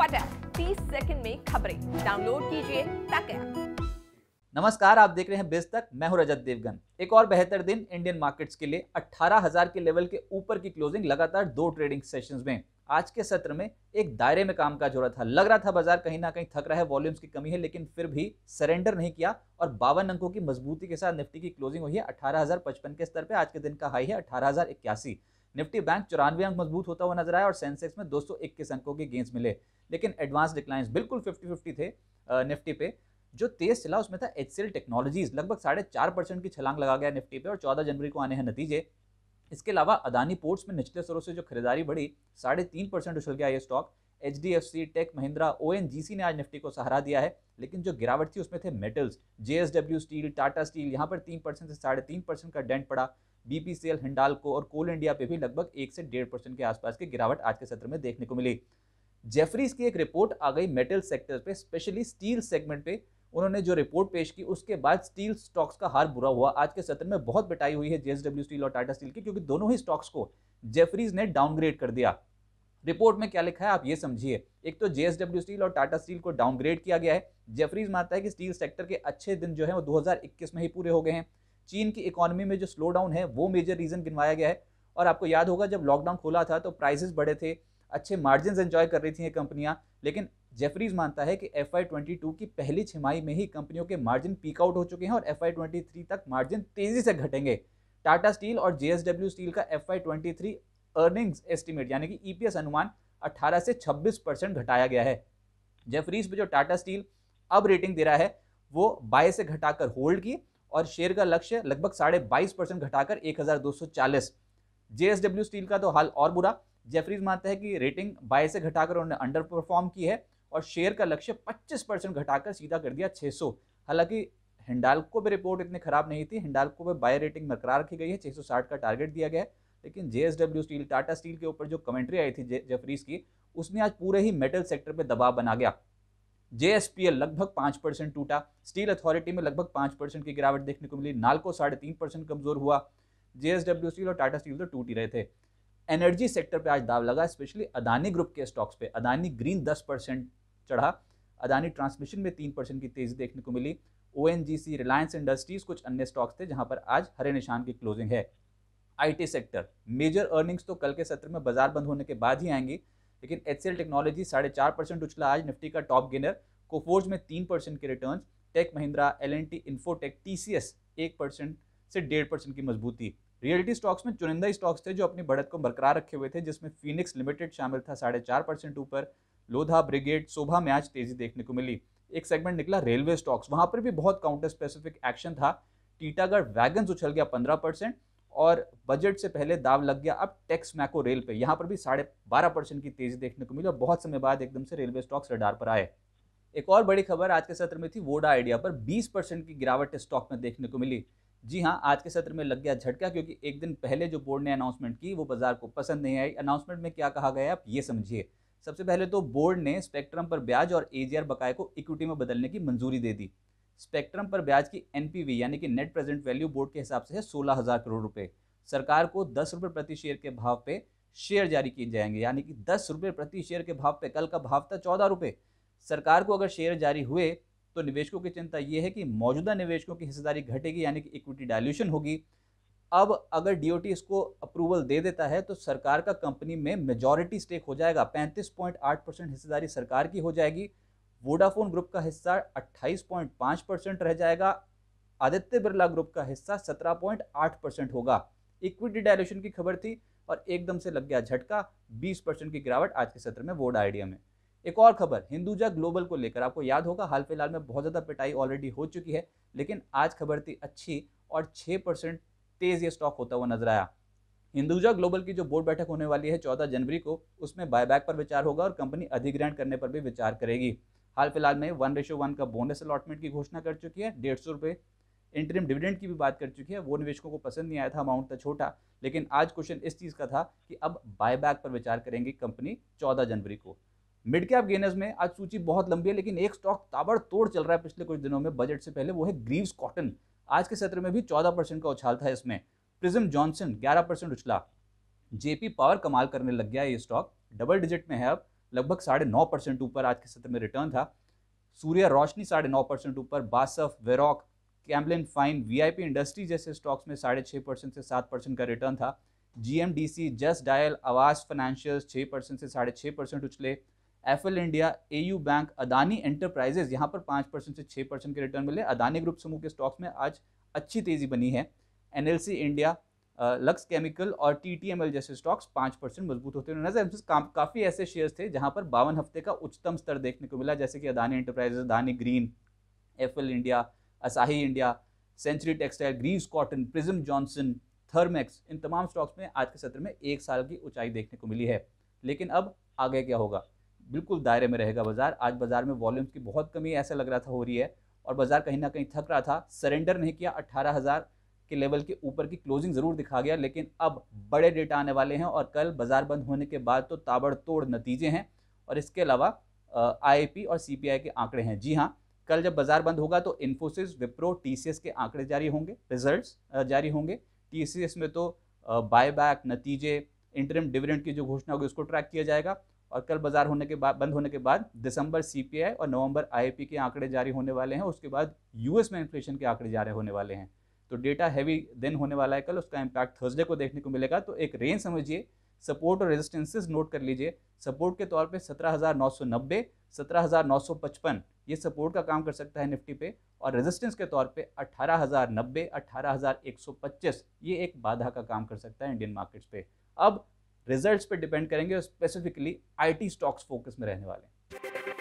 फटाक 30 सेकंड में खबरें डाउनलोड कीजिए नमस्कार आप देख रहे हैं बेस तक मैं हूं रजत देवगन एक और बेहतर दिन इंडियन मार्केट्स के लिए 18000 के लेवल के ऊपर की क्लोजिंग लगातार दो ट्रेडिंग सेशंस में आज के सत्र में एक दायरे में काम का जोड़ा था लग रहा था बाजार कहीं ना कहीं थक रहा है वॉल्यूम्स की कमी है लेकिन फिर भी सरेंडर नहीं किया और बावन अंकों की मजबूती के साथ निफ्टी की क्लोजिंग हुई है अठारह के स्तर पर आज के दिन का हाई है अठारह निफ्टी बैंक चौरानवे अंक मजबूत होता हुआ नजर आया और सेंसेक्स में इक्कीस अंकों के गेंस मिले लेकिन एडवांस डिक्लाइंस बिल्कुल फिफ्टी फिफ्टी थे निफ्टी पे जो तेज चला उसमें था एच टेक्नोलॉजीज लगभग साढ़े चार परसेंट की छलांग लगा गया निफ्टी पे और चौदह जनवरी को आने हैं नतीजे इसके अलावा अदानी पोर्ट्स में निचले स्तरों से जो खरीदारी बढ़ी साढ़े तीन परसेंट उछल गया ये stock H D F C Tech Mahindra O N G C ने आज निफ्टी को सहारा दिया है लेकिन जो गिरावट थी उसमें थे metals J S W steel Tata steel यहाँ पर तीन परसेंट से साढ़े तीन परसेंट का डेंट पड़ा B P C Hindal Hindalco और कोल इंडिया पे भी लगभग एक से डेढ़ परसेंट के आसपास की गिरावट आज के सत्र में देखने को मिली जेफरीज की एक रिपोर्ट आ गई मेटल सेक्टर पे स्पेशली स्टील सेगमेंट पे उन्होंने जो रिपोर्ट पेश की उसके बाद स्टील स्टॉक्स का हार बुरा हुआ आज के सत्र में बहुत बिटाई हुई है जेएसडब्ल्यू स्टील और टाटा स्टील की क्योंकि दोनों ही स्टॉक्स को जेफरीज ने डाउनग्रेड कर दिया रिपोर्ट में क्या लिखा है आप ये समझिए एक तो जे स्टील और टाटा स्टील को डाउनग्रेड किया गया है जेफरीज मानता है कि स्टील सेक्टर के अच्छे दिन जो है वो 2021 में ही पूरे हो गए हैं चीन की इकोनॉमी में जो स्लो डाउन है वो मेजर रीज़न गिनवाया गया है और आपको याद होगा जब लॉकडाउन खोला था तो प्राइसेस बढ़े थे अच्छे मार्जिन एंजॉय कर रही थी ये कंपनियां लेकिन जेफरीज मानता है कि एफ आई की पहली छिमाही में ही कंपनियों के मार्जिन पीक आउट हो चुके हैं और एफ आई तक मार्जिन तेज़ी से घटेंगे टाटा स्टील और जे स्टील का एफ आई अर्निंग्स एस्टिमेट यानी कि ईपीएस e अनुमान 18 से 26 परसेंट घटाया गया है जेफरीज पे जो टाटा स्टील अब रेटिंग दे रहा है वो बाय से घटाकर होल्ड की और शेयर का लक्ष्य लगभग साढ़े बाईस परसेंट घटाकर एक हज़ार दो सौ चालीस जेएसडब्ल्यू स्टील का तो हाल और बुरा जेफरीज मानता है कि रेटिंग बाय से घटाकर उन्होंने अंडर परफॉर्म की है और शेयर का लक्ष्य 25 परसेंट घटाकर सीधा कर दिया 600 हालांकि हिंडालको पर रिपोर्ट इतनी खराब नहीं थी हिंडालको पर बाय रेटिंग बरकरार रखी गई है 660 का टारगेट दिया गया है लेकिन जे स्टील टाटा स्टील के ऊपर जो कमेंट्री आई थी जेफरीज की उसने आज पूरे ही मेटल सेक्टर पर दबाव बना गया जे लगभग पाँच परसेंट टूटा स्टील अथॉरिटी में लगभग पाँच परसेंट की गिरावट देखने को मिली नालको साढ़े तीन परसेंट कमजोर हुआ जे स्टील और टाटा स्टील तो टूट ही रहे थे एनर्जी सेक्टर पे आज दाव लगा स्पेशली अदानी ग्रुप के स्टॉक्स पे अदानी ग्रीन दस परसेंट चढ़ा अदानी ट्रांसमिशन में तीन परसेंट की तेजी देखने को मिली ओ रिलायंस इंडस्ट्रीज कुछ अन्य स्टॉक्स थे जहाँ पर आज हरे निशान की क्लोजिंग है आईटी सेक्टर मेजर अर्निंग्स तो कल के सत्र में बाजार बंद होने के बाद ही आएंगी लेकिन एच टेक्नोलॉजी साढ़े चार परसेंट उछला आज निफ्टी का टॉप गेनर कोफोर्ज में तीन परसेंट के return tech Mahindra L N T infotech T C S एक परसेंट से डेढ़ परसेंट की मजबूती रियलिटी स्टॉक्स में चुनिंदा स्टॉक्स थे जो अपनी बढ़त को बरकरार रखे हुए थे जिसमें फीनिक्स लिमिटेड शामिल था साढ़े चार परसेंट ऊपर लोधा ब्रिगेड शोभा में आज तेजी देखने को मिली एक सेगमेंट निकला रेलवे स्टॉक्स वहां पर भी बहुत काउंटर स्पेसिफिक एक्शन था टीटागढ़ वैगन उछल गया पंद्रह परसेंट और बजट से पहले दाव लग गया अब टैक्स मैको रेल पे यहाँ पर भी साढ़े बारह परसेंट की तेजी देखने को मिली और बहुत समय बाद एकदम से रेलवे स्टॉक्स रडार पर आए एक और बड़ी खबर आज के सत्र में थी वोडा आइडिया पर 20 परसेंट की गिरावट स्टॉक में देखने को मिली जी हाँ आज के सत्र में लग गया झटका क्योंकि एक दिन पहले जो बोर्ड ने अनाउंसमेंट की वो बाजार को पसंद नहीं आई अनाउंसमेंट में क्या कहा गया आप ये समझिए सबसे पहले तो बोर्ड ने स्पेक्ट्रम पर ब्याज और एजीआर बकाए को इक्विटी में बदलने की मंजूरी दे दी स्पेक्ट्रम पर ब्याज की एनपीवी यानी कि नेट प्रेजेंट वैल्यू बोर्ड के हिसाब से है सोलह हज़ार करोड़ रुपए सरकार को दस रुपये प्रति शेयर के भाव पे शेयर जारी किए जाएंगे यानी कि दस रुपये प्रति शेयर के भाव पे कल का भाव था चौदह रुपये सरकार को अगर शेयर जारी हुए तो निवेशकों की चिंता ये है कि मौजूदा निवेशकों की हिस्सेदारी घटेगी यानी कि इक्विटी डायल्यूशन होगी अब अगर डी इसको अप्रूवल दे देता है तो सरकार का कंपनी में मेजॉरिटी स्टेक हो जाएगा पैंतीस परसेंट हिस्सेदारी सरकार की हो जाएगी वोडाफोन ग्रुप का हिस्सा 28.5 परसेंट रह जाएगा आदित्य बिरला ग्रुप का हिस्सा 17.8 परसेंट होगा इक्विटी डायलेशन की खबर थी और एकदम से लग गया झटका 20 परसेंट की गिरावट आज के सत्र में वोड आइडिया में एक और खबर हिंदुजा ग्लोबल को लेकर आपको याद होगा हाल फिलहाल में बहुत ज़्यादा पिटाई ऑलरेडी हो चुकी है लेकिन आज खबर थी अच्छी और छः परसेंट तेज़ ये स्टॉक होता हुआ नजर आया हिंदुजा ग्लोबल की जो बोर्ड बैठक होने वाली है चौदह जनवरी को उसमें बायबैक पर विचार होगा और कंपनी अधिग्रहण करने पर भी विचार करेगी हाल फिलहाल में वन रेशो वन का बोनस अलॉटमेंट की घोषणा कर चुकी है डेढ़ सौ रुपये इंटरम डिविडेंड की भी बात कर चुकी है वो निवेशकों को पसंद नहीं आया था अमाउंट था छोटा लेकिन आज क्वेश्चन इस चीज़ का था कि अब बायबैक पर विचार करेंगी कंपनी चौदह जनवरी को मिड कैप गेनर्स में आज सूची बहुत लंबी है लेकिन एक स्टॉक ताबड़तोड़ चल रहा है पिछले कुछ दिनों में बजट से पहले वो है ग्रीव्स कॉटन आज के सत्र में भी चौदह परसेंट का उछाल था इसमें प्रिज्म जॉनसन ग्यारह परसेंट उछला जेपी पावर कमाल करने लग गया ये स्टॉक डबल डिजिट में है अब लगभग साढ़े नौ परसेंट ऊपर आज के सत्र में रिटर्न था सूर्य रोशनी साढ़े नौ परसेंट ऊपर BASF Varroc Camlin fine VIP industry जैसे स्टॉक्स में साढ़े छः परसेंट से सात परसेंट का रिटर्न था GMDC just dial Aavas financial छः परसेंट से साढ़े छः परसेंट उछले L India U bank Adani enterprises यहाँ पर पाँच परसेंट से छः परसेंट के रिटर्न मिले अदानी ग्रुप समूह के स्टॉक्स में आज अच्छी तेज़ी बनी है एनएलसी इंडिया लक्स केमिकल और टी टी एम एल जैसे स्टॉक्स पाँच परसेंट मजबूत होते हुए नजर का, काफ़ी ऐसे शेयर्स थे जहां पर बावन हफ्ते का उच्चतम स्तर देखने को मिला जैसे कि Adani enterprises Adani green F L India Asahi India century textile Greaves cotton Prism Johnson Thermax इन तमाम स्टॉक्स में आज के सत्र में एक साल की ऊंचाई देखने को मिली है लेकिन अब आगे क्या होगा बिल्कुल दायरे में रहेगा बाजार आज बाजार में वॉल्यूम्स की बहुत कमी ऐसा लग रहा था हो रही है और बाजार कहीं ना कहीं थक रहा था सरेंडर नहीं किया अट्ठारह हज़ार के लेवल के ऊपर की क्लोजिंग ज़रूर दिखा गया लेकिन अब बड़े डेटा आने वाले हैं और कल बाज़ार बंद होने के बाद तो ताबड़तोड़ नतीजे हैं और इसके अलावा आई और सी के आंकड़े हैं जी हाँ कल जब बाज़ार बंद होगा तो इन्फोसिस विप्रो टी के आंकड़े जारी होंगे रिजल्ट जारी होंगे टी में तो बायबैक नतीजे इंटरम डिविडेंड की जो घोषणा होगी उसको ट्रैक किया जाएगा और कल बाजार होने के बाद बंद होने के बाद दिसंबर सीपीआई और नवंबर आईपी के आंकड़े जारी होने वाले हैं उसके बाद यूएस में इन्फ्लेशन के आंकड़े जारी होने वाले हैं तो डेटा हैवी दिन होने वाला है कल उसका इम्पैक्ट थर्सडे को देखने को मिलेगा तो एक रेंज समझिए सपोर्ट और रेजिस्टेंसेज नोट कर लीजिए सपोर्ट के तौर पे 17,990, 17,955 ये सपोर्ट का काम कर सकता है निफ्टी पे और रेजिस्टेंस के तौर पे 18,090, 18,125 ये एक बाधा का काम कर सकता है इंडियन मार्केट्स पे अब रिजल्ट्स पे डिपेंड करेंगे स्पेसिफिकली आईटी स्टॉक्स फोकस में रहने वाले हैं